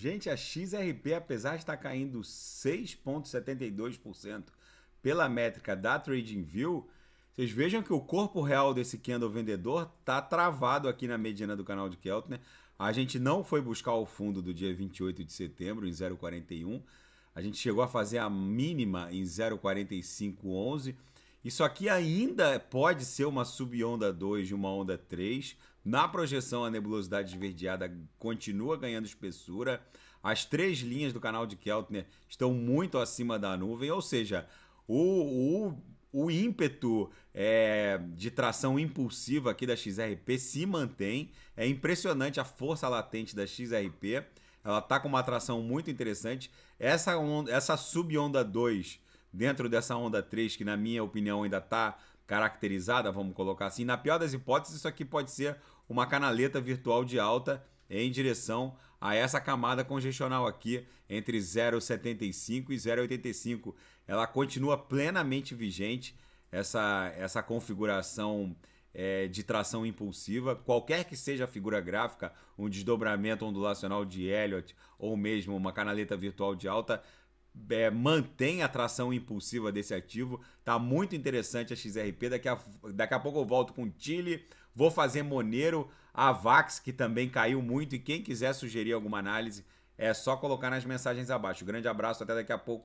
Gente, a XRP, apesar de estar caindo 6,72% pela métrica da TradingView, vocês vejam que o corpo real desse candle vendedor tá travado aqui na mediana do canal de Keltner. A gente não foi buscar o fundo do dia 28 de setembro em 0,41. A gente chegou a fazer a mínima em 0,4511. Isso aqui ainda pode ser uma subonda 2 e uma onda 3. Na projeção, a nebulosidade esverdeada continua ganhando espessura. As três linhas do canal de Keltner estão muito acima da nuvem, ou seja, o, o, o ímpeto é, de tração impulsiva aqui da XRP se mantém. É impressionante a força latente da XRP. Ela está com uma atração muito interessante. Essa, essa subonda 2 dentro dessa onda 3, que na minha opinião ainda está caracterizada, vamos colocar assim, na pior das hipóteses, isso aqui pode ser uma canaleta virtual de alta em direção a essa camada congestional aqui entre 0,75 e 0,85. Ela continua plenamente vigente, essa, essa configuração é, de tração impulsiva, qualquer que seja a figura gráfica, um desdobramento ondulacional de Elliott ou mesmo uma canaleta virtual de alta, é, mantém a tração impulsiva desse ativo. Tá muito interessante a XRP. Daqui a, daqui a pouco eu volto com Chile. Vou fazer Monero, a Vax, que também caiu muito. E quem quiser sugerir alguma análise, é só colocar nas mensagens abaixo. Grande abraço, até daqui a pouco.